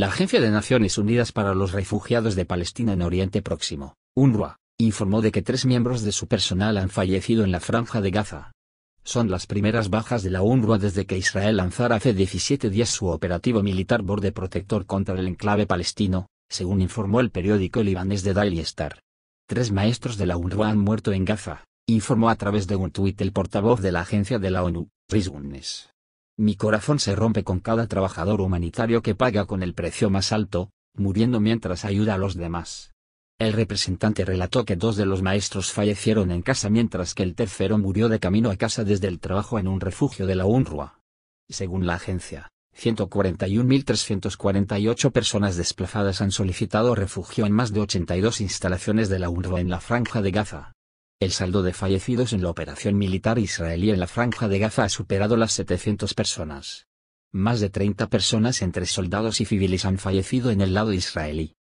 La Agencia de Naciones Unidas para los Refugiados de Palestina en Oriente Próximo, UNRWA, informó de que tres miembros de su personal han fallecido en la franja de Gaza. Son las primeras bajas de la UNRWA desde que Israel lanzara hace 17 días su operativo militar borde protector contra el enclave palestino, según informó el periódico libanés de Daily Star. Tres maestros de la UNRWA han muerto en Gaza, informó a través de un tuit el portavoz de la agencia de la ONU, mi corazón se rompe con cada trabajador humanitario que paga con el precio más alto, muriendo mientras ayuda a los demás. El representante relató que dos de los maestros fallecieron en casa mientras que el tercero murió de camino a casa desde el trabajo en un refugio de la UNRWA. Según la agencia, 141.348 personas desplazadas han solicitado refugio en más de 82 instalaciones de la UNRWA en la Franja de Gaza. El saldo de fallecidos en la operación militar israelí en la franja de Gaza ha superado las 700 personas. Más de 30 personas entre soldados y civiles han fallecido en el lado israelí,